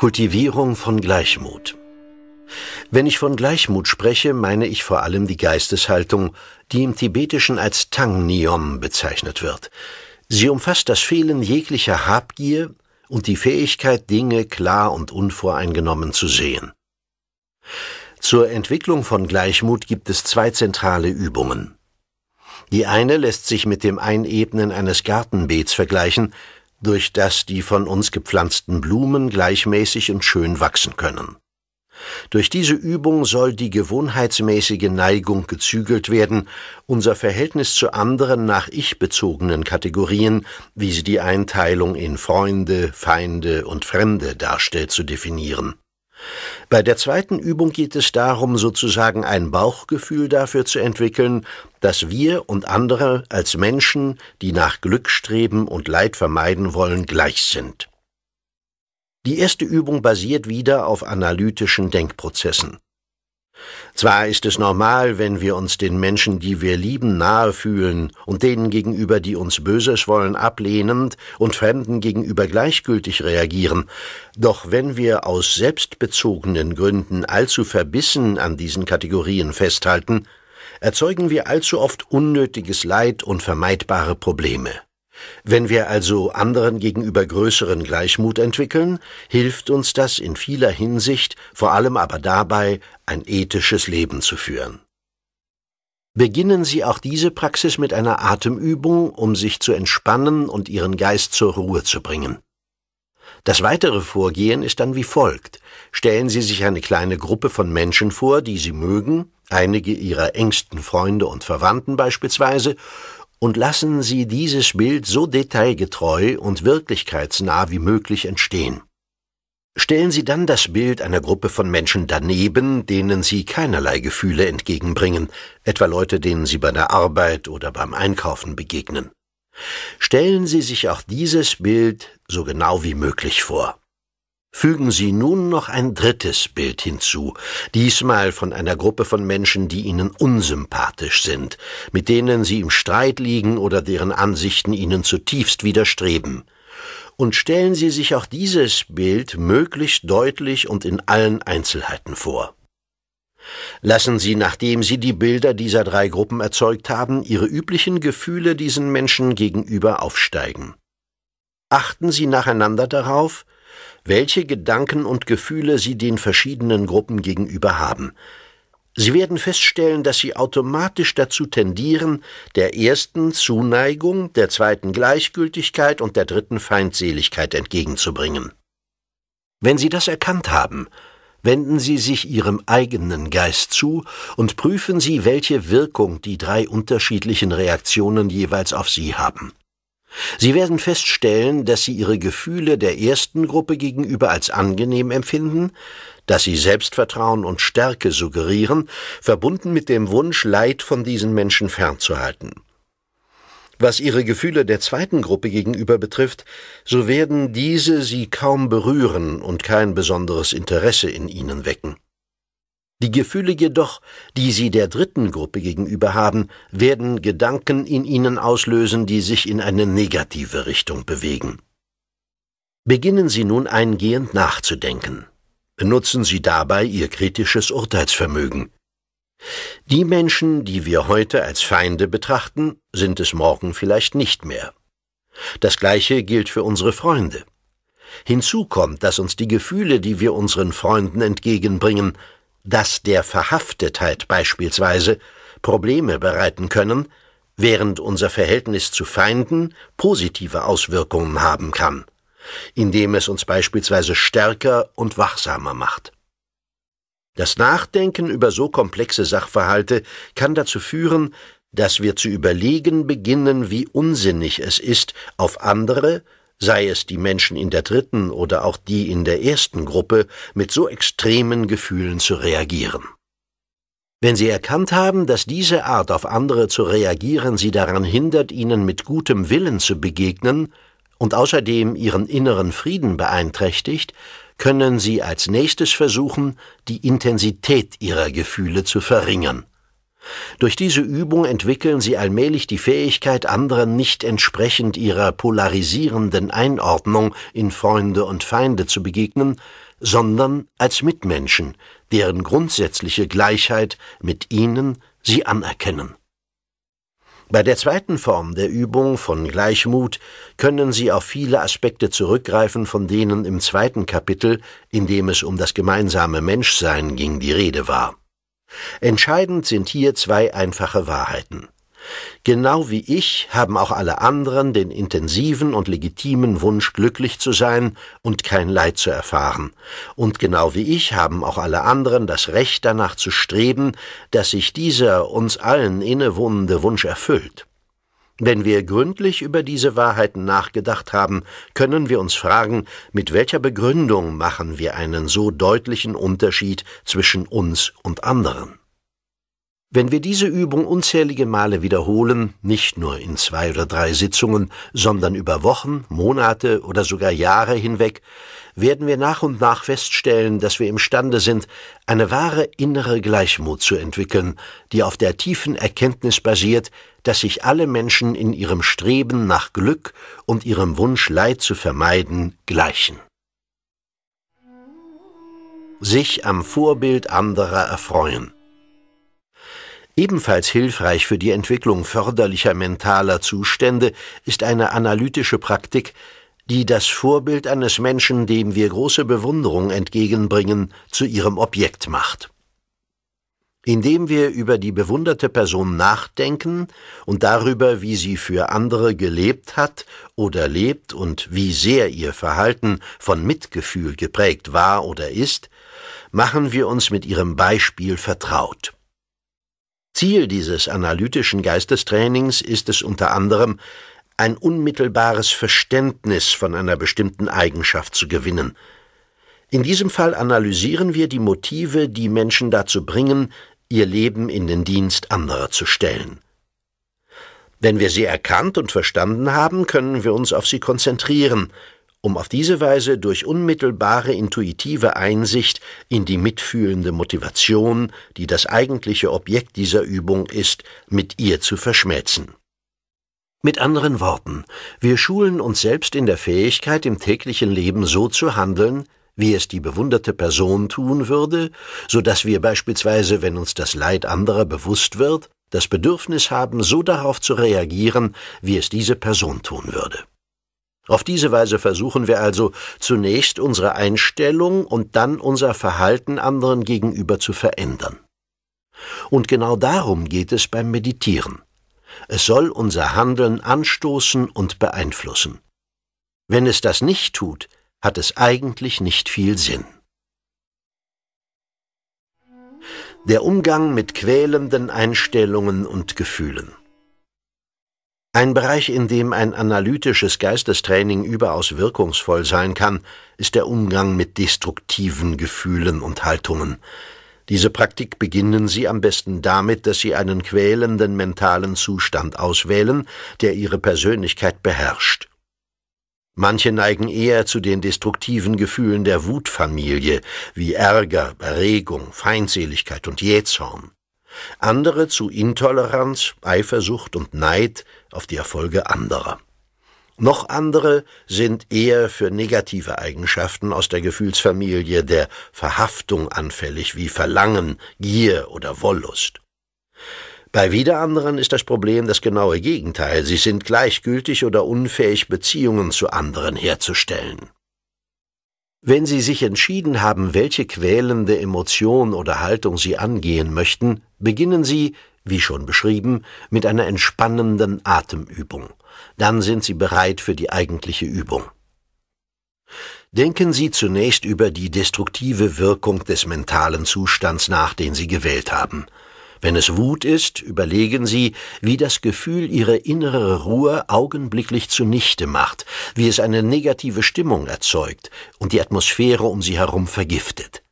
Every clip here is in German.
Kultivierung von Gleichmut. Wenn ich von Gleichmut spreche, meine ich vor allem die Geisteshaltung, die im Tibetischen als Tang Niom bezeichnet wird. Sie umfasst das Fehlen jeglicher Habgier und die Fähigkeit, Dinge klar und unvoreingenommen zu sehen. Zur Entwicklung von Gleichmut gibt es zwei zentrale Übungen. Die eine lässt sich mit dem Einebnen eines Gartenbeets vergleichen, durch das die von uns gepflanzten Blumen gleichmäßig und schön wachsen können. Durch diese Übung soll die gewohnheitsmäßige Neigung gezügelt werden, unser Verhältnis zu anderen nach ich bezogenen Kategorien, wie sie die Einteilung in Freunde, Feinde und Fremde darstellt, zu definieren. Bei der zweiten Übung geht es darum, sozusagen ein Bauchgefühl dafür zu entwickeln, dass wir und andere als Menschen, die nach Glück streben und Leid vermeiden wollen, gleich sind. Die erste Übung basiert wieder auf analytischen Denkprozessen. Zwar ist es normal, wenn wir uns den Menschen, die wir lieben, nahe fühlen und denen gegenüber, die uns Böses wollen, ablehnend und Fremden gegenüber gleichgültig reagieren, doch wenn wir aus selbstbezogenen Gründen allzu verbissen an diesen Kategorien festhalten, erzeugen wir allzu oft unnötiges Leid und vermeidbare Probleme. Wenn wir also anderen gegenüber größeren Gleichmut entwickeln, hilft uns das in vieler Hinsicht, vor allem aber dabei, ein ethisches Leben zu führen. Beginnen Sie auch diese Praxis mit einer Atemübung, um sich zu entspannen und Ihren Geist zur Ruhe zu bringen. Das weitere Vorgehen ist dann wie folgt. Stellen Sie sich eine kleine Gruppe von Menschen vor, die Sie mögen, einige Ihrer engsten Freunde und Verwandten beispielsweise, und lassen Sie dieses Bild so detailgetreu und wirklichkeitsnah wie möglich entstehen. Stellen Sie dann das Bild einer Gruppe von Menschen daneben, denen Sie keinerlei Gefühle entgegenbringen, etwa Leute, denen Sie bei der Arbeit oder beim Einkaufen begegnen. Stellen Sie sich auch dieses Bild so genau wie möglich vor. Fügen Sie nun noch ein drittes Bild hinzu, diesmal von einer Gruppe von Menschen, die Ihnen unsympathisch skeptisch sind, mit denen sie im Streit liegen oder deren Ansichten ihnen zutiefst widerstreben. Und stellen Sie sich auch dieses Bild möglichst deutlich und in allen Einzelheiten vor. Lassen Sie, nachdem Sie die Bilder dieser drei Gruppen erzeugt haben, Ihre üblichen Gefühle diesen Menschen gegenüber aufsteigen. Achten Sie nacheinander darauf, welche Gedanken und Gefühle Sie den verschiedenen Gruppen gegenüber haben. Sie werden feststellen, dass Sie automatisch dazu tendieren, der ersten Zuneigung, der zweiten Gleichgültigkeit und der dritten Feindseligkeit entgegenzubringen. Wenn Sie das erkannt haben, wenden Sie sich Ihrem eigenen Geist zu und prüfen Sie, welche Wirkung die drei unterschiedlichen Reaktionen jeweils auf Sie haben. Sie werden feststellen, dass Sie Ihre Gefühle der ersten Gruppe gegenüber als angenehm empfinden, dass Sie Selbstvertrauen und Stärke suggerieren, verbunden mit dem Wunsch, Leid von diesen Menschen fernzuhalten. Was ihre Gefühle der zweiten Gruppe gegenüber betrifft, so werden diese sie kaum berühren und kein besonderes Interesse in ihnen wecken. Die Gefühle jedoch, die sie der dritten Gruppe gegenüber haben, werden Gedanken in ihnen auslösen, die sich in eine negative Richtung bewegen. Beginnen Sie nun eingehend nachzudenken. Benutzen Sie dabei Ihr kritisches Urteilsvermögen. Die Menschen, die wir heute als Feinde betrachten, sind es morgen vielleicht nicht mehr. Das gleiche gilt für unsere Freunde. Hinzu kommt, dass uns die Gefühle, die wir unseren Freunden entgegenbringen, dass der Verhaftetheit beispielsweise Probleme bereiten können, während unser Verhältnis zu Feinden positive Auswirkungen haben kann, indem es uns beispielsweise stärker und wachsamer macht. Das Nachdenken über so komplexe Sachverhalte kann dazu führen, dass wir zu überlegen beginnen, wie unsinnig es ist, auf andere sei es die Menschen in der dritten oder auch die in der ersten Gruppe, mit so extremen Gefühlen zu reagieren. Wenn sie erkannt haben, dass diese Art auf andere zu reagieren sie daran hindert, ihnen mit gutem Willen zu begegnen und außerdem ihren inneren Frieden beeinträchtigt, können sie als nächstes versuchen, die Intensität ihrer Gefühle zu verringern. Durch diese Übung entwickeln sie allmählich die Fähigkeit, anderen nicht entsprechend ihrer polarisierenden Einordnung in Freunde und Feinde zu begegnen, sondern als Mitmenschen, deren grundsätzliche Gleichheit mit ihnen sie anerkennen. Bei der zweiten Form der Übung von Gleichmut können Sie auf viele Aspekte zurückgreifen, von denen im zweiten Kapitel, in dem es um das gemeinsame Menschsein ging, die Rede war. Entscheidend sind hier zwei einfache Wahrheiten. Genau wie ich haben auch alle anderen den intensiven und legitimen Wunsch, glücklich zu sein und kein Leid zu erfahren. Und genau wie ich haben auch alle anderen das Recht danach zu streben, dass sich dieser uns allen innewohnende Wunsch erfüllt. Wenn wir gründlich über diese Wahrheiten nachgedacht haben, können wir uns fragen, mit welcher Begründung machen wir einen so deutlichen Unterschied zwischen uns und anderen. Wenn wir diese Übung unzählige Male wiederholen, nicht nur in zwei oder drei Sitzungen, sondern über Wochen, Monate oder sogar Jahre hinweg, werden wir nach und nach feststellen, dass wir imstande sind, eine wahre innere Gleichmut zu entwickeln, die auf der tiefen Erkenntnis basiert, dass sich alle Menschen in ihrem Streben nach Glück und ihrem Wunsch, Leid zu vermeiden, gleichen. Sich am Vorbild anderer erfreuen. Ebenfalls hilfreich für die Entwicklung förderlicher mentaler Zustände ist eine analytische Praktik, die das Vorbild eines Menschen, dem wir große Bewunderung entgegenbringen, zu ihrem Objekt macht. Indem wir über die bewunderte Person nachdenken und darüber, wie sie für andere gelebt hat oder lebt und wie sehr ihr Verhalten von Mitgefühl geprägt war oder ist, machen wir uns mit ihrem Beispiel vertraut. Ziel dieses analytischen Geistestrainings ist es unter anderem, ein unmittelbares Verständnis von einer bestimmten Eigenschaft zu gewinnen. In diesem Fall analysieren wir die Motive, die Menschen dazu bringen, ihr Leben in den Dienst anderer zu stellen. Wenn wir sie erkannt und verstanden haben, können wir uns auf sie konzentrieren, um auf diese Weise durch unmittelbare intuitive Einsicht in die mitfühlende Motivation, die das eigentliche Objekt dieser Übung ist, mit ihr zu verschmelzen. Mit anderen Worten, wir schulen uns selbst in der Fähigkeit, im täglichen Leben so zu handeln, wie es die bewunderte Person tun würde, so dass wir beispielsweise, wenn uns das Leid anderer bewusst wird, das Bedürfnis haben, so darauf zu reagieren, wie es diese Person tun würde. Auf diese Weise versuchen wir also zunächst unsere Einstellung und dann unser Verhalten anderen gegenüber zu verändern. Und genau darum geht es beim Meditieren. Es soll unser Handeln anstoßen und beeinflussen. Wenn es das nicht tut, hat es eigentlich nicht viel Sinn. Der Umgang mit quälenden Einstellungen und Gefühlen. Ein Bereich, in dem ein analytisches Geistestraining überaus wirkungsvoll sein kann, ist der Umgang mit destruktiven Gefühlen und Haltungen. Diese Praktik beginnen Sie am besten damit, dass Sie einen quälenden mentalen Zustand auswählen, der Ihre Persönlichkeit beherrscht. Manche neigen eher zu den destruktiven Gefühlen der Wutfamilie, wie Ärger, Erregung, Feindseligkeit und Jähzorn. Andere zu Intoleranz, Eifersucht und Neid auf die Erfolge anderer. Noch andere sind eher für negative Eigenschaften aus der Gefühlsfamilie der Verhaftung anfällig, wie Verlangen, Gier oder Wollust. Bei wieder anderen ist das Problem das genaue Gegenteil. Sie sind gleichgültig oder unfähig, Beziehungen zu anderen herzustellen. Wenn Sie sich entschieden haben, welche quälende Emotion oder Haltung Sie angehen möchten, beginnen Sie, wie schon beschrieben, mit einer entspannenden Atemübung dann sind Sie bereit für die eigentliche Übung. Denken Sie zunächst über die destruktive Wirkung des mentalen Zustands nach, den Sie gewählt haben. Wenn es Wut ist, überlegen Sie, wie das Gefühl Ihre innere Ruhe augenblicklich zunichte macht, wie es eine negative Stimmung erzeugt und die Atmosphäre um Sie herum vergiftet.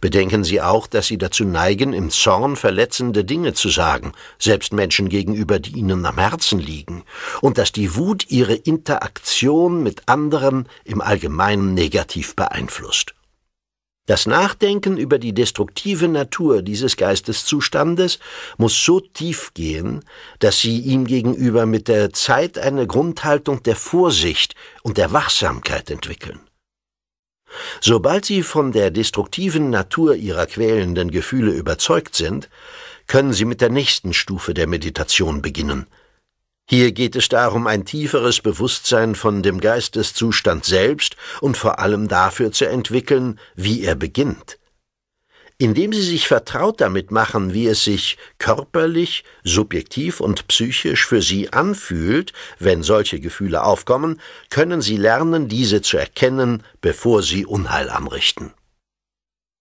Bedenken Sie auch, dass Sie dazu neigen, im Zorn verletzende Dinge zu sagen, selbst Menschen gegenüber, die Ihnen am Herzen liegen, und dass die Wut Ihre Interaktion mit anderen im Allgemeinen negativ beeinflusst. Das Nachdenken über die destruktive Natur dieses Geisteszustandes muss so tief gehen, dass sie ihm gegenüber mit der Zeit eine Grundhaltung der Vorsicht und der Wachsamkeit entwickeln. Sobald sie von der destruktiven Natur ihrer quälenden Gefühle überzeugt sind, können sie mit der nächsten Stufe der Meditation beginnen. Hier geht es darum, ein tieferes Bewusstsein von dem Geisteszustand selbst und vor allem dafür zu entwickeln, wie er beginnt indem sie sich vertraut damit machen, wie es sich körperlich, subjektiv und psychisch für sie anfühlt, wenn solche Gefühle aufkommen, können sie lernen, diese zu erkennen, bevor sie Unheil anrichten.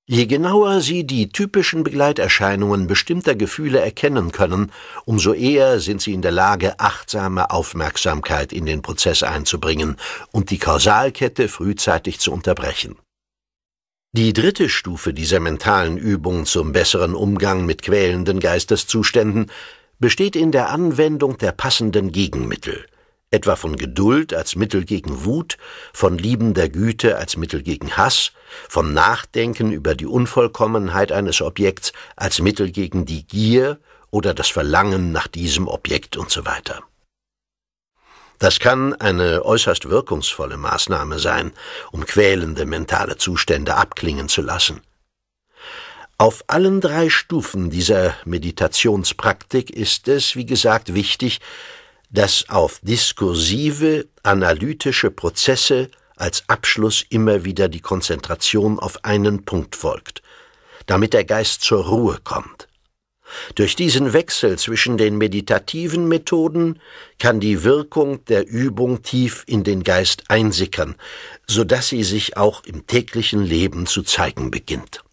Je genauer Sie die typischen Begleiterscheinungen bestimmter Gefühle erkennen können, umso eher sind Sie in der Lage, achtsame Aufmerksamkeit in den Prozess einzubringen und die Kausalkette frühzeitig zu unterbrechen. Die dritte Stufe dieser mentalen Übung zum besseren Umgang mit quälenden Geisteszuständen besteht in der Anwendung der passenden Gegenmittel, etwa von Geduld als Mittel gegen Wut, von liebender Güte als Mittel gegen Hass, von Nachdenken über die Unvollkommenheit eines Objekts als Mittel gegen die Gier oder das Verlangen nach diesem Objekt usw. So weiter. Das kann eine äußerst wirkungsvolle Maßnahme sein, um quälende mentale Zustände abklingen zu lassen. Auf allen drei Stufen dieser Meditationspraktik ist es, wie gesagt, wichtig, dass auf diskursive, analytische Prozesse als Abschluss immer wieder die Konzentration auf einen Punkt folgt, damit der Geist zur Ruhe kommt. Durch diesen Wechsel zwischen den meditativen Methoden kann die Wirkung der Übung tief in den Geist einsickern, so dass sie sich auch im täglichen Leben zu zeigen beginnt.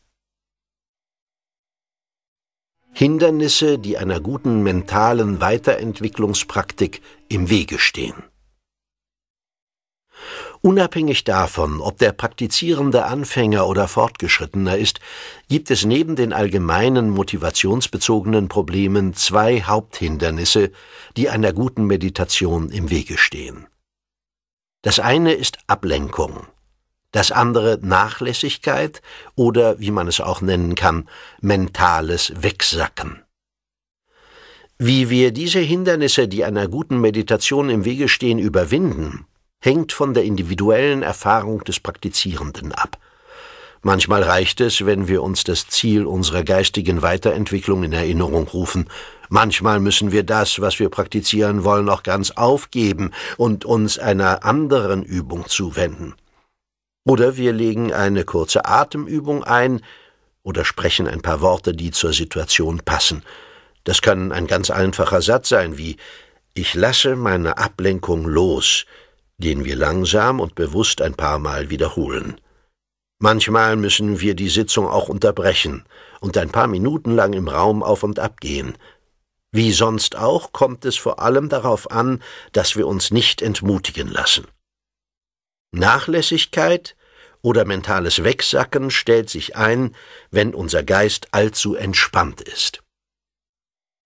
Hindernisse, die einer guten mentalen Weiterentwicklungspraktik im Wege stehen. Unabhängig davon, ob der praktizierende Anfänger oder Fortgeschrittener ist, gibt es neben den allgemeinen motivationsbezogenen Problemen zwei Haupthindernisse, die einer guten Meditation im Wege stehen. Das eine ist Ablenkung, das andere Nachlässigkeit oder, wie man es auch nennen kann, mentales Wegsacken. Wie wir diese Hindernisse, die einer guten Meditation im Wege stehen, überwinden, hängt von der individuellen Erfahrung des Praktizierenden ab. Manchmal reicht es, wenn wir uns das Ziel unserer geistigen Weiterentwicklung in Erinnerung rufen, manchmal müssen wir das, was wir praktizieren wollen, auch ganz aufgeben und uns einer anderen Übung zuwenden. Oder wir legen eine kurze Atemübung ein oder sprechen ein paar Worte, die zur Situation passen. Das kann ein ganz einfacher Satz sein wie Ich lasse meine Ablenkung los, den wir langsam und bewusst ein paar Mal wiederholen. Manchmal müssen wir die Sitzung auch unterbrechen und ein paar Minuten lang im Raum auf und ab gehen. Wie sonst auch kommt es vor allem darauf an, dass wir uns nicht entmutigen lassen. Nachlässigkeit oder mentales Wegsacken stellt sich ein, wenn unser Geist allzu entspannt ist.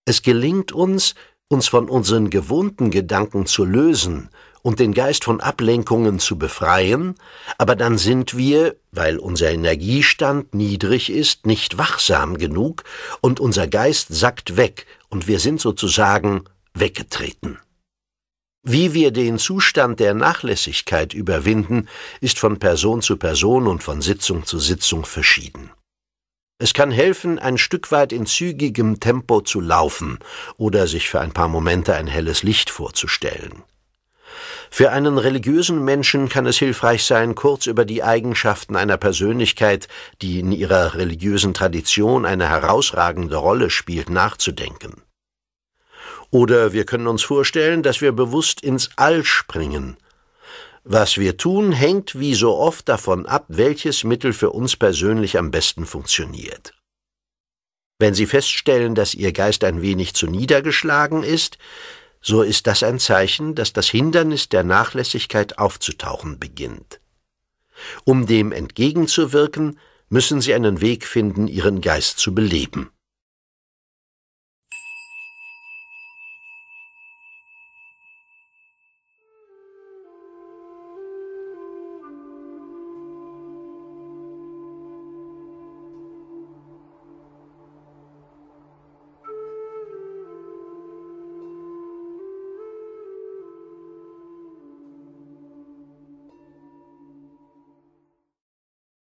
Es gelingt uns, uns von unseren gewohnten Gedanken zu lösen und den Geist von Ablenkungen zu befreien, aber dann sind wir, weil unser Energiestand niedrig ist, nicht wachsam genug und unser Geist sackt weg und wir sind sozusagen weggetreten. Wie wir den Zustand der Nachlässigkeit überwinden, ist von Person zu Person und von Sitzung zu Sitzung verschieden. Es kann helfen, ein Stück weit in zügigem Tempo zu laufen oder sich für ein paar Momente ein helles Licht vorzustellen. Für einen religiösen Menschen kann es hilfreich sein, kurz über die Eigenschaften einer Persönlichkeit, die in ihrer religiösen Tradition eine herausragende Rolle spielt, nachzudenken. Oder wir können uns vorstellen, dass wir bewusst ins All springen. Was wir tun, hängt wie so oft davon ab, welches Mittel für uns persönlich am besten funktioniert. Wenn Sie feststellen, dass Ihr Geist ein wenig zu niedergeschlagen ist, so ist das ein Zeichen, dass das Hindernis der Nachlässigkeit aufzutauchen beginnt. Um dem entgegenzuwirken, müssen sie einen Weg finden, ihren Geist zu beleben.